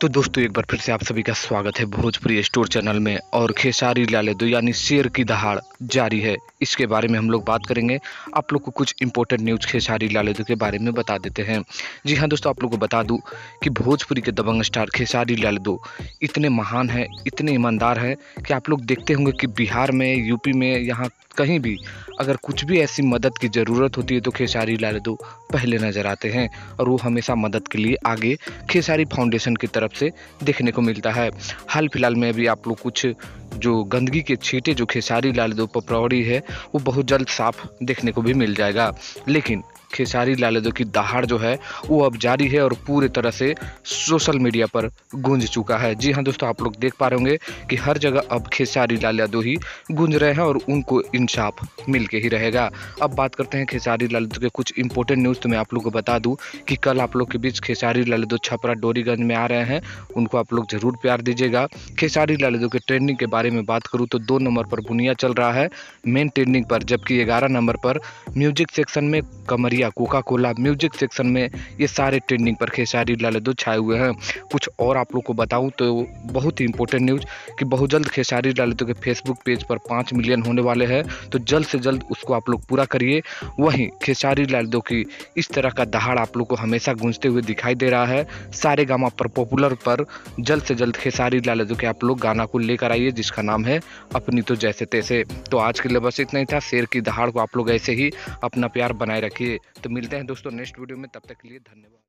तो दोस्तों एक बार फिर से आप सभी का स्वागत है भोजपुरी स्टोर चैनल में और खेसारी लाले दो यानी शेर की दहाड़ जारी है इसके बारे में हम लोग बात करेंगे आप लोग को कुछ इंपॉर्टेंट न्यूज़ खेसारी लाले दो के बारे में बता देते हैं जी हाँ दोस्तों आप लोग को बता दूँ कि भोजपुरी के दबंग स्टार खेसारी लाले दो इतने महान हैं इतने ईमानदार हैं कि आप लोग देखते होंगे कि बिहार में यूपी में यहाँ कहीं भी अगर कुछ भी ऐसी मदद की ज़रूरत होती है तो खेसारी लाल दो पहले नज़र आते हैं और वो हमेशा मदद के लिए आगे खेसारी फाउंडेशन की तरफ तरफ से देखने को मिलता है हाल फिलहाल में अभी आप लोग कुछ जो गंदगी के छींटे जो खेसारी लाल दो पपरौड़ी है वो बहुत जल्द साफ देखने को भी मिल जाएगा लेकिन खेसारी लाल यादव की दहाड़ जो है वो अब जारी है और पूरी तरह से सोशल मीडिया पर गूंज चुका है जी हाँ दोस्तों आप लोग देख पा रहे होंगे कि हर जगह अब खेसारी लाल यादव ही गूंज रहे हैं और उनको इंसाफ मिल के ही रहेगा अब बात करते हैं खेसारी लाल यादव के कुछ इंपॉर्टेंट न्यूज़ तो मैं आप लोग को बता दूँ कि कल आप लोग के बीच खेसारी लाल यादव छपरा डोरीगंज में आ रहे हैं उनको आप लोग ज़रूर प्यार दीजिएगा खेसारी लाल यादव के ट्रेंडिंग के बारे में बात करूँ तो दो नंबर पर बुनिया चल रहा है मेन ट्रेंडिंग पर जबकि ग्यारह नंबर पर म्यूजिक सेक्शन में कमरिया India Coca Cola music section में ये सारे ट्रेंडिंग पर खेसारी लाल छाए हुए हैं कुछ और आप लोग को बताऊँ तो बहुत ही इंपॉर्टेंट न्यूज़ कि बहुत जल्द खेसारी लाल के फेसबुक पेज पर पाँच मिलियन होने वाले हैं तो जल्द से जल्द उसको आप लोग पूरा करिए वहीं खेसारी लाल की इस तरह का दहाड़ आप लोग को हमेशा गूंजते हुए दिखाई दे रहा है सारे गामा पर पॉपुलर पर जल्द से जल्द खेसारी लाल के आप लोग गाना को लेकर आइए जिसका नाम है अपनी तो जैसे तैसे तो आज के लिए बस इतना ही था शेर की दहाड़ को आप लोग ऐसे ही अपना प्यार बनाए रखिए तो मिलते हैं दोस्तों नेक्स्ट वीडियो में तब तक के लिए धन्यवाद